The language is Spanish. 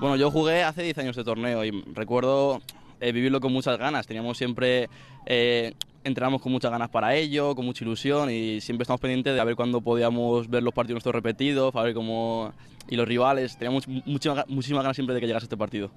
Bueno, yo jugué hace 10 años de torneo y recuerdo eh, vivirlo con muchas ganas. Teníamos siempre, eh, entrenamos con muchas ganas para ello, con mucha ilusión y siempre estamos pendientes de ver cuándo podíamos ver los partidos nuestros repetidos, cómo... y los rivales. Teníamos muchísimas ganas siempre de que llegase este partido.